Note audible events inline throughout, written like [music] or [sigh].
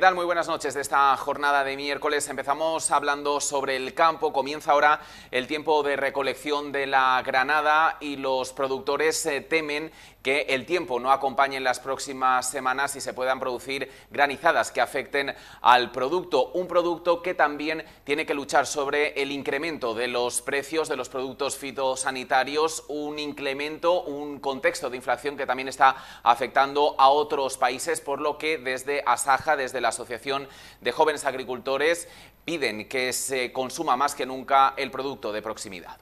¿Qué tal? Muy buenas noches de esta jornada de miércoles. Empezamos hablando sobre el campo. Comienza ahora el tiempo de recolección de la granada y los productores eh, temen que el tiempo no acompañe en las próximas semanas y se puedan producir granizadas que afecten al producto. Un producto que también tiene que luchar sobre el incremento de los precios de los productos fitosanitarios, un incremento, un contexto de inflación que también está afectando a otros países, por lo que desde Asaja, desde la Asociación de Jóvenes Agricultores, piden que se consuma más que nunca el producto de proximidad.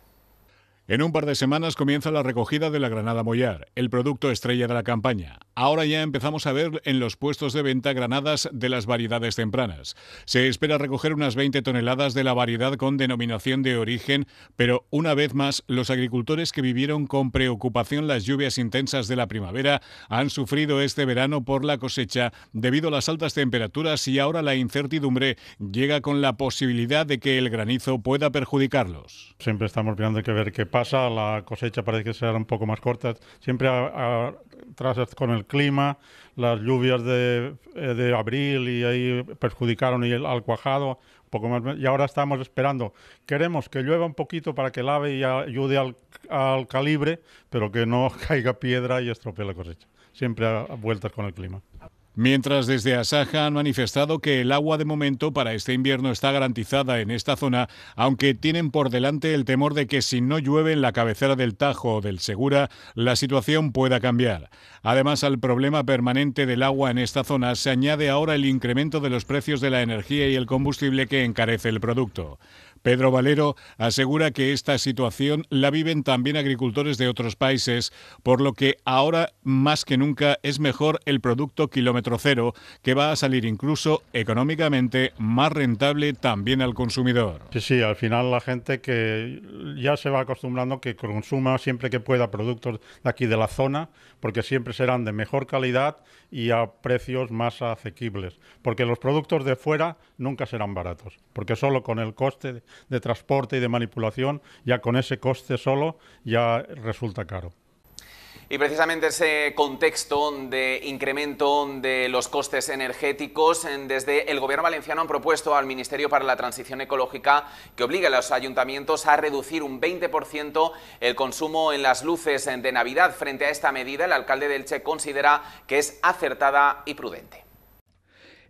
En un par de semanas comienza la recogida de la granada mollar, el producto estrella de la campaña. Ahora ya empezamos a ver en los puestos de venta granadas de las variedades tempranas. Se espera recoger unas 20 toneladas de la variedad con denominación de origen, pero una vez más los agricultores que vivieron con preocupación las lluvias intensas de la primavera han sufrido este verano por la cosecha debido a las altas temperaturas y ahora la incertidumbre llega con la posibilidad de que el granizo pueda perjudicarlos. Siempre estamos mirando que ver qué pasa la cosecha parece que será un poco más corta. Siempre con el clima, las lluvias de, eh, abril y ahí perjudicaron el, al cuajado. poco más, y ahora estamos esperando. Queremos que llueva un poquito para que lave y ayude al, calibre, pero que no [laughs] caiga piedra y estropee la cosecha. Siempre vueltas con el clima mientras desde Asaja han manifestado que el agua de momento para este invierno está garantizada en esta zona, aunque tienen por delante el temor de que si no llueve en la cabecera del Tajo o del Segura, la situación pueda cambiar. Además, al problema permanente del agua en esta zona se añade ahora el incremento de los precios de la energía y el combustible que encarece el producto. Pedro Valero asegura que esta situación la viven también agricultores de otros países, por lo que ahora más que nunca es mejor el producto kilómetro cero, que va a salir incluso económicamente más rentable también al consumidor. Sí, sí, al final la gente que ya se va acostumbrando que consuma siempre que pueda productos de aquí de la zona, porque siempre serán de mejor calidad y a precios más asequibles, porque los productos de fuera nunca serán baratos, porque solo con el coste de transporte y de manipulación, ya con ese coste solo ya resulta caro. Y precisamente ese contexto de incremento de los costes energéticos, desde el Gobierno valenciano han propuesto al Ministerio para la Transición Ecológica que obligue a los ayuntamientos a reducir un 20% el consumo en las luces de Navidad. Frente a esta medida, el alcalde del Che considera que es acertada y prudente.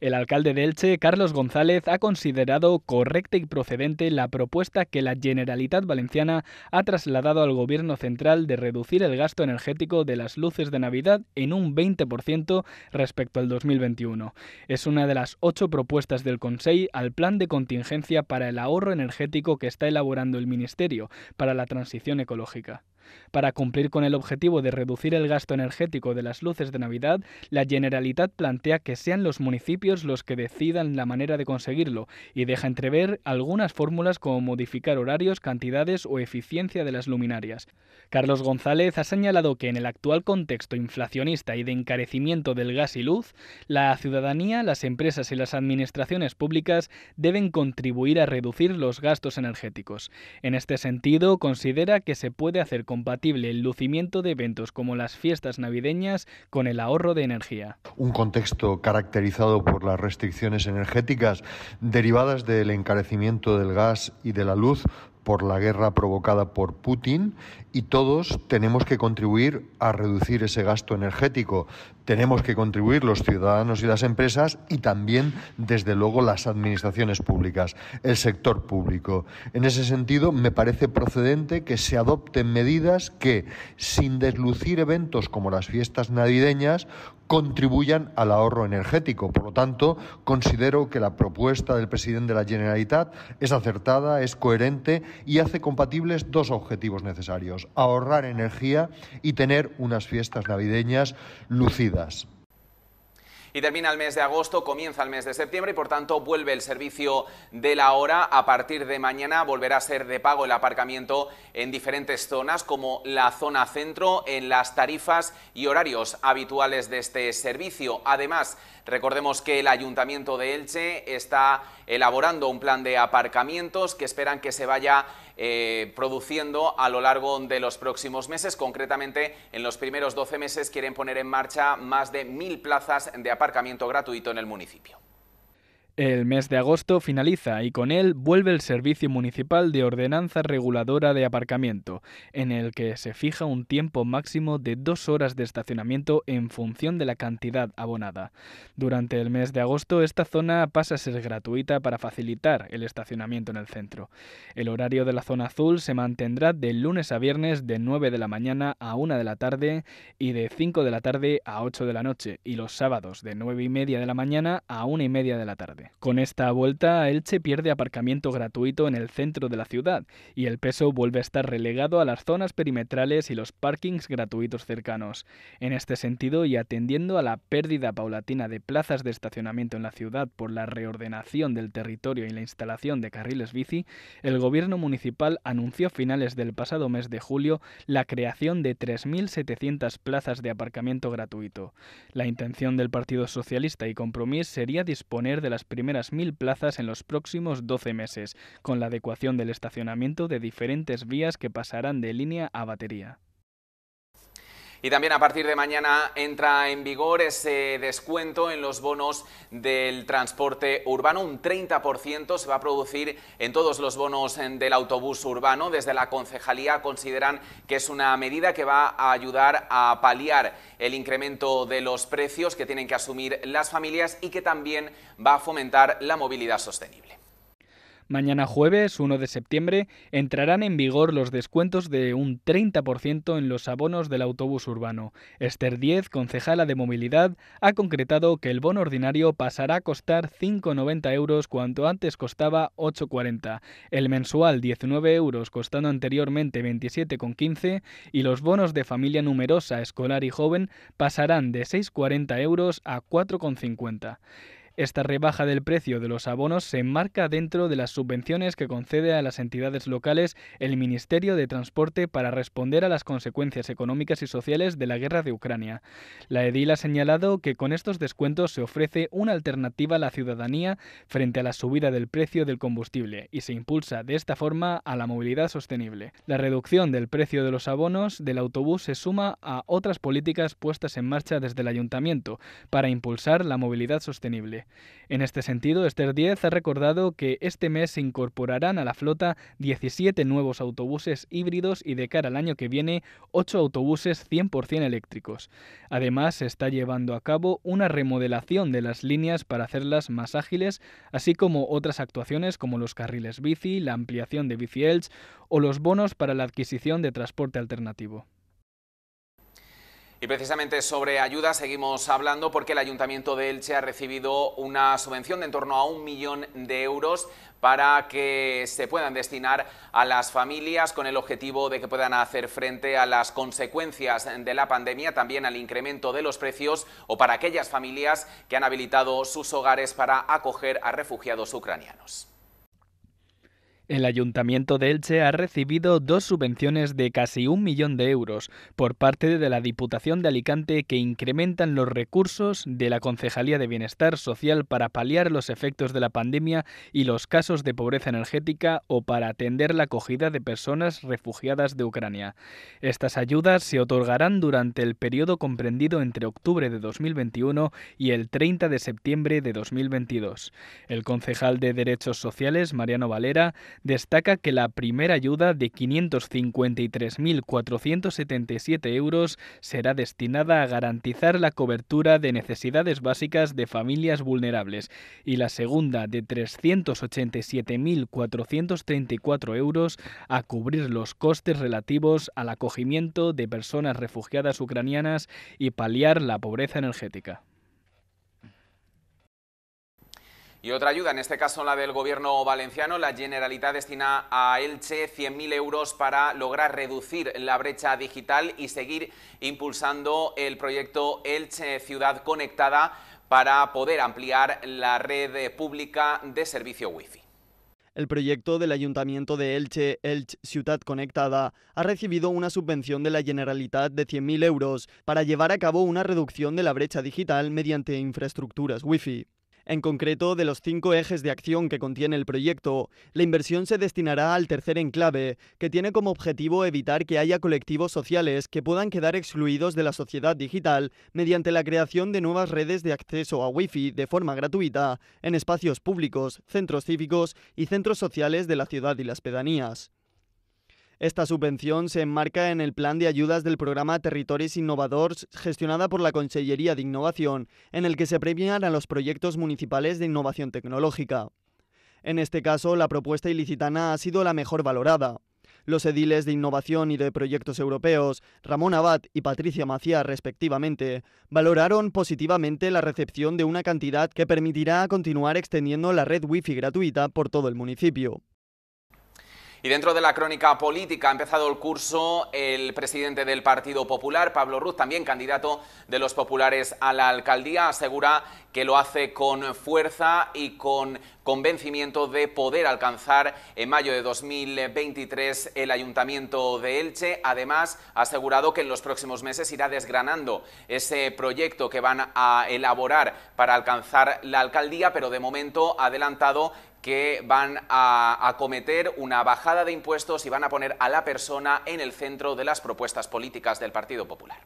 El alcalde de Elche, Carlos González, ha considerado correcta y procedente la propuesta que la Generalitat Valenciana ha trasladado al Gobierno central de reducir el gasto energético de las luces de Navidad en un 20% respecto al 2021. Es una de las ocho propuestas del Consejo al plan de contingencia para el ahorro energético que está elaborando el Ministerio para la transición ecológica. Para cumplir con el objetivo de reducir el gasto energético de las luces de Navidad, la Generalitat plantea que sean los municipios los que decidan la manera de conseguirlo y deja entrever algunas fórmulas como modificar horarios, cantidades o eficiencia de las luminarias. Carlos González ha señalado que en el actual contexto inflacionista y de encarecimiento del gas y luz, la ciudadanía, las empresas y las administraciones públicas deben contribuir a reducir los gastos energéticos. En este sentido, considera que se puede hacer con compatible el lucimiento de eventos como las fiestas navideñas con el ahorro de energía. Un contexto caracterizado por las restricciones energéticas derivadas del encarecimiento del gas y de la luz por la guerra provocada por Putin y todos tenemos que contribuir a reducir ese gasto energético. Tenemos que contribuir los ciudadanos y las empresas y también, desde luego, las administraciones públicas, el sector público. En ese sentido, me parece procedente que se adopten medidas que, sin deslucir eventos como las fiestas navideñas, contribuyan al ahorro energético. Por lo tanto, considero que la propuesta del presidente de la Generalitat es acertada, es coherente y hace compatibles dos objetivos necesarios ahorrar energía y tener unas fiestas navideñas lucidas. Y termina el mes de agosto, comienza el mes de septiembre y por tanto vuelve el servicio de la hora. A partir de mañana volverá a ser de pago el aparcamiento en diferentes zonas como la zona centro, en las tarifas y horarios habituales de este servicio. Además, recordemos que el Ayuntamiento de Elche está elaborando un plan de aparcamientos que esperan que se vaya eh, produciendo a lo largo de los próximos meses. Concretamente, en los primeros 12 meses quieren poner en marcha más de mil plazas de aparcamiento gratuito en el municipio. El mes de agosto finaliza y con él vuelve el Servicio Municipal de Ordenanza Reguladora de Aparcamiento, en el que se fija un tiempo máximo de dos horas de estacionamiento en función de la cantidad abonada. Durante el mes de agosto esta zona pasa a ser gratuita para facilitar el estacionamiento en el centro. El horario de la zona azul se mantendrá de lunes a viernes de 9 de la mañana a 1 de la tarde y de 5 de la tarde a 8 de la noche y los sábados de 9 y media de la mañana a 1 y media de la tarde. Con esta vuelta, Elche pierde aparcamiento gratuito en el centro de la ciudad y el peso vuelve a estar relegado a las zonas perimetrales y los parkings gratuitos cercanos. En este sentido, y atendiendo a la pérdida paulatina de plazas de estacionamiento en la ciudad por la reordenación del territorio y la instalación de carriles bici, el gobierno municipal anunció a finales del pasado mes de julio la creación de 3.700 plazas de aparcamiento gratuito. La intención del Partido Socialista y Compromís sería disponer de las primeras mil plazas en los próximos 12 meses, con la adecuación del estacionamiento de diferentes vías que pasarán de línea a batería. Y también a partir de mañana entra en vigor ese descuento en los bonos del transporte urbano. Un 30% se va a producir en todos los bonos eh, del autobús urbano. Desde la concejalía consideran que es una medida que va a ayudar a paliar el incremento de los precios que tienen que asumir las familias y que también va a fomentar la movilidad sostenible. Mañana jueves 1 de septiembre entrarán en vigor los descuentos de un 30% en los abonos del autobús urbano. Esther 10, concejala de movilidad, ha concretado que el bono ordinario pasará a costar 5,90 euros cuanto antes costaba 8,40. El mensual 19 euros costando anteriormente 27,15 y los bonos de familia numerosa, escolar y joven pasarán de 6,40 euros a 4,50. Esta rebaja del precio de los abonos se enmarca dentro de las subvenciones que concede a las entidades locales el Ministerio de Transporte para responder a las consecuencias económicas y sociales de la guerra de Ucrania. La edil ha señalado que con estos descuentos se ofrece una alternativa a la ciudadanía frente a la subida del precio del combustible y se impulsa de esta forma a la movilidad sostenible. La reducción del precio de los abonos del autobús se suma a otras políticas puestas en marcha desde el ayuntamiento para impulsar la movilidad sostenible. En este sentido, Esther 10 ha recordado que este mes se incorporarán a la flota 17 nuevos autobuses híbridos y de cara al año que viene 8 autobuses 100% eléctricos. Además, se está llevando a cabo una remodelación de las líneas para hacerlas más ágiles, así como otras actuaciones como los carriles bici, la ampliación de bici o los bonos para la adquisición de transporte alternativo. Y precisamente sobre ayuda seguimos hablando porque el Ayuntamiento de Elche ha recibido una subvención de en torno a un millón de euros para que se puedan destinar a las familias con el objetivo de que puedan hacer frente a las consecuencias de la pandemia, también al incremento de los precios o para aquellas familias que han habilitado sus hogares para acoger a refugiados ucranianos. El Ayuntamiento de Elche ha recibido dos subvenciones de casi un millón de euros por parte de la Diputación de Alicante que incrementan los recursos de la Concejalía de Bienestar Social para paliar los efectos de la pandemia y los casos de pobreza energética o para atender la acogida de personas refugiadas de Ucrania. Estas ayudas se otorgarán durante el periodo comprendido entre octubre de 2021 y el 30 de septiembre de 2022. El concejal de Derechos Sociales, Mariano Valera, destaca que la primera ayuda de 553.477 euros será destinada a garantizar la cobertura de necesidades básicas de familias vulnerables y la segunda de 387.434 euros a cubrir los costes relativos al acogimiento de personas refugiadas ucranianas y paliar la pobreza energética. Y otra ayuda, en este caso la del Gobierno valenciano, la Generalitat destina a Elche 100.000 euros para lograr reducir la brecha digital y seguir impulsando el proyecto Elche Ciudad Conectada para poder ampliar la red pública de servicio Wi-Fi. El proyecto del Ayuntamiento de Elche, Elche Ciudad Conectada, ha recibido una subvención de la Generalitat de 100.000 euros para llevar a cabo una reducción de la brecha digital mediante infraestructuras Wi-Fi. En concreto, de los cinco ejes de acción que contiene el proyecto, la inversión se destinará al tercer enclave, que tiene como objetivo evitar que haya colectivos sociales que puedan quedar excluidos de la sociedad digital mediante la creación de nuevas redes de acceso a Wi-Fi de forma gratuita en espacios públicos, centros cívicos y centros sociales de la ciudad y las pedanías. Esta subvención se enmarca en el plan de ayudas del programa Territorios Innovadores, gestionada por la Consellería de Innovación, en el que se premian a los proyectos municipales de innovación tecnológica. En este caso, la propuesta ilicitana ha sido la mejor valorada. Los ediles de innovación y de proyectos europeos, Ramón Abad y Patricia Macía respectivamente, valoraron positivamente la recepción de una cantidad que permitirá continuar extendiendo la red Wi-Fi gratuita por todo el municipio. Y dentro de la crónica política ha empezado el curso el presidente del Partido Popular, Pablo Ruz, también candidato de los populares a la alcaldía, asegura que lo hace con fuerza y con convencimiento de poder alcanzar en mayo de 2023 el ayuntamiento de Elche. Además, ha asegurado que en los próximos meses irá desgranando ese proyecto que van a elaborar para alcanzar la alcaldía, pero de momento ha adelantado que van a acometer una bajada de impuestos y van a poner a la persona en el centro de las propuestas políticas del Partido Popular.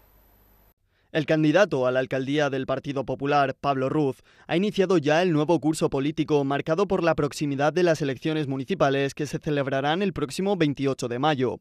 El candidato a la alcaldía del Partido Popular, Pablo Ruz, ha iniciado ya el nuevo curso político marcado por la proximidad de las elecciones municipales que se celebrarán el próximo 28 de mayo.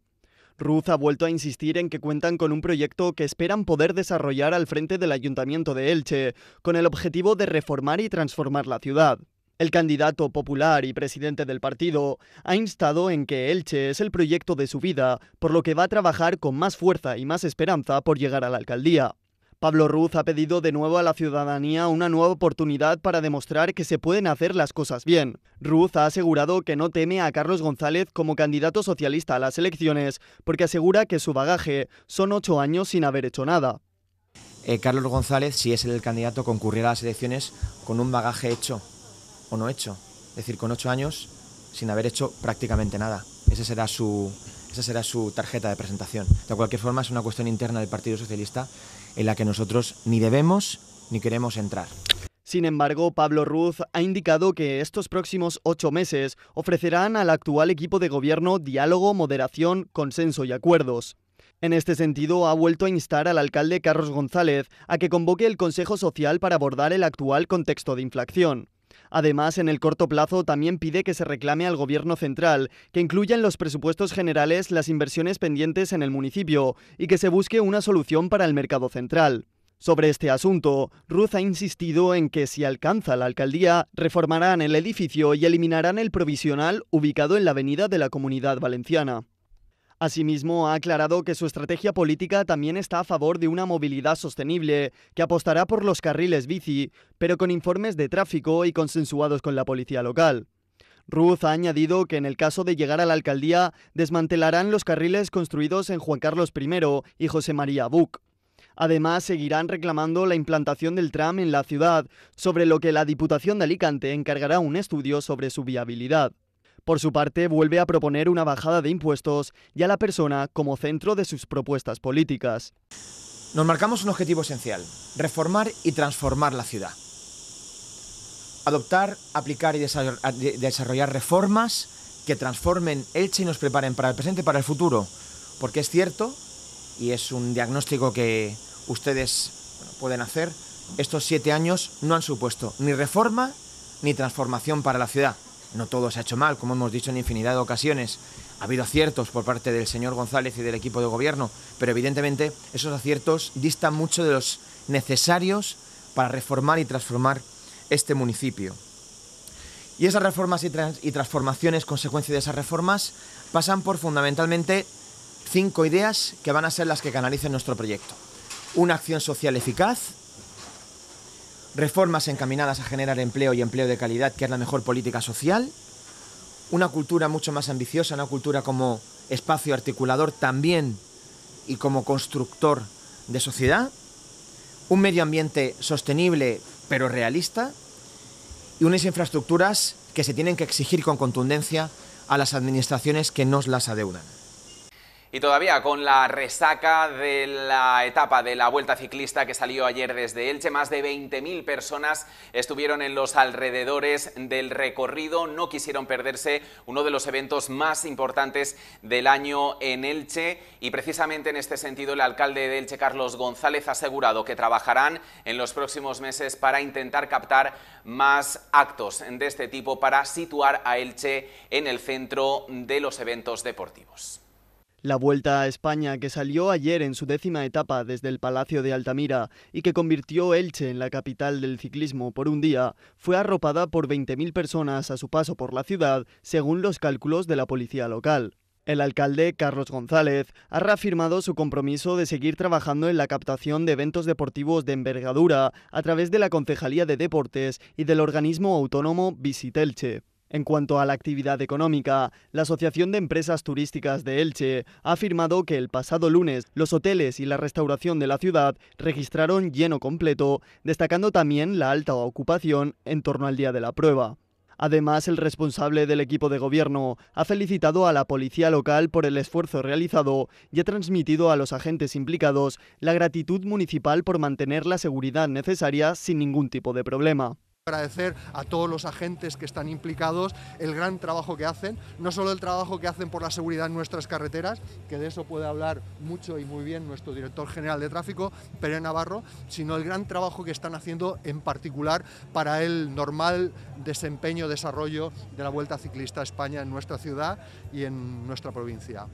Ruz ha vuelto a insistir en que cuentan con un proyecto que esperan poder desarrollar al frente del Ayuntamiento de Elche, con el objetivo de reformar y transformar la ciudad. El candidato popular y presidente del partido ha instado en que Elche es el proyecto de su vida, por lo que va a trabajar con más fuerza y más esperanza por llegar a la alcaldía. Pablo Ruz ha pedido de nuevo a la ciudadanía una nueva oportunidad para demostrar que se pueden hacer las cosas bien. Ruz ha asegurado que no teme a Carlos González como candidato socialista a las elecciones, porque asegura que su bagaje son ocho años sin haber hecho nada. Eh, Carlos González, si es el candidato, concurrirá a las elecciones con un bagaje hecho, o no hecho. Es decir, con ocho años sin haber hecho prácticamente nada. Ese será esa será su tarjeta de presentación. De cualquier forma, es una cuestión interna del Partido Socialista en la que nosotros ni debemos ni queremos entrar. Sin embargo, Pablo Ruz ha indicado que estos próximos ocho meses ofrecerán al actual equipo de gobierno diálogo, moderación, consenso y acuerdos. En este sentido, ha vuelto a instar al alcalde Carlos González a que convoque el Consejo Social para abordar el actual contexto de inflación. Además, en el corto plazo también pide que se reclame al Gobierno central, que incluya en los presupuestos generales las inversiones pendientes en el municipio y que se busque una solución para el mercado central. Sobre este asunto, Ruth ha insistido en que si alcanza la alcaldía, reformarán el edificio y eliminarán el provisional ubicado en la avenida de la Comunidad Valenciana. Asimismo, ha aclarado que su estrategia política también está a favor de una movilidad sostenible, que apostará por los carriles bici, pero con informes de tráfico y consensuados con la policía local. Ruth ha añadido que en el caso de llegar a la alcaldía, desmantelarán los carriles construidos en Juan Carlos I y José María Buc. Además, seguirán reclamando la implantación del tram en la ciudad, sobre lo que la Diputación de Alicante encargará un estudio sobre su viabilidad. Por su parte, vuelve a proponer una bajada de impuestos y a la persona como centro de sus propuestas políticas. Nos marcamos un objetivo esencial, reformar y transformar la ciudad. Adoptar, aplicar y desarrollar reformas que transformen Elche y nos preparen para el presente y para el futuro. Porque es cierto, y es un diagnóstico que ustedes pueden hacer, estos siete años no han supuesto ni reforma ni transformación para la ciudad. No todo se ha hecho mal, como hemos dicho en infinidad de ocasiones. Ha habido aciertos por parte del señor González y del equipo de gobierno, pero evidentemente esos aciertos distan mucho de los necesarios para reformar y transformar este municipio. Y esas reformas y, transformaciones, consecuencia de esas reformas, pasan por fundamentalmente cinco ideas que van a ser las que canalicen nuestro proyecto. Una acción social eficaz, reformas encaminadas a generar empleo y empleo de calidad, que es la mejor política social, una cultura mucho más ambiciosa, una cultura como espacio articulador también y como constructor de sociedad, un medio ambiente sostenible pero realista y unas infraestructuras que se tienen que exigir con contundencia a las administraciones que nos las adeudan. Y todavía con la resaca de la etapa de la Vuelta Ciclista que salió ayer desde Elche, más de 20.000 personas estuvieron en los alrededores del recorrido, no quisieron perderse uno de los eventos más importantes del año en Elche y precisamente en este sentido el alcalde de Elche, Carlos González, ha asegurado que trabajarán en los próximos meses para intentar captar más actos de este tipo para situar a Elche en el centro de los eventos deportivos. La Vuelta a España, que salió ayer en su décima etapa desde el Palacio de Altamira y que convirtió Elche en la capital del ciclismo por un día, fue arropada por 20.000 personas a su paso por la ciudad, según los cálculos de la policía local. El alcalde Carlos González ha reafirmado su compromiso de seguir trabajando en la captación de eventos deportivos de envergadura a través de la Concejalía de Deportes y del organismo autónomo Visitelche. En cuanto a la actividad económica, la Asociación de Empresas Turísticas de Elche ha afirmado que el pasado lunes los hoteles y la restauración de la ciudad registraron lleno completo, destacando también la alta ocupación en torno al día de la prueba. Además, el responsable del equipo de gobierno ha felicitado a la policía local por el esfuerzo realizado y ha transmitido a los agentes implicados la gratitud municipal por mantener la seguridad necesaria sin ningún tipo de problema agradecer a todos los agentes que están implicados el gran trabajo que hacen, no solo el trabajo que hacen por la seguridad en nuestras carreteras, que de eso puede hablar mucho y muy bien nuestro director general de tráfico, Pere Navarro, sino el gran trabajo que están haciendo en particular para el normal desempeño, desarrollo de la Vuelta Ciclista España en nuestra ciudad y en nuestra provincia.